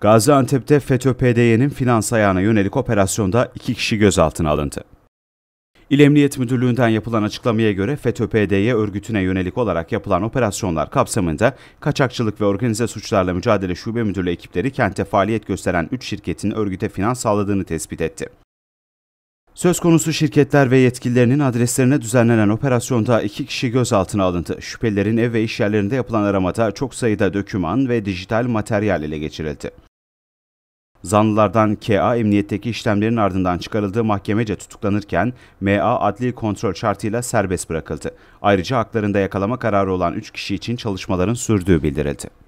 Gaziantep'te FETÖ-PDY'nin finans ayağına yönelik operasyonda iki kişi gözaltına alındı. İl Emniyet Müdürlüğü'nden yapılan açıklamaya göre FETÖ-PDY örgütüne yönelik olarak yapılan operasyonlar kapsamında kaçakçılık ve organize suçlarla mücadele şube müdürlüğü ekipleri kente faaliyet gösteren 3 şirketin örgüte finans sağladığını tespit etti. Söz konusu şirketler ve yetkililerinin adreslerine düzenlenen operasyonda iki kişi gözaltına alındı. Şüphelilerin ev ve iş yerlerinde yapılan aramada çok sayıda döküman ve dijital materyal ele geçirildi. Zanlılardan KA emniyetteki işlemlerin ardından çıkarıldığı mahkemece tutuklanırken MA adli kontrol şartıyla serbest bırakıldı. Ayrıca haklarında yakalama kararı olan 3 kişi için çalışmaların sürdüğü bildirildi.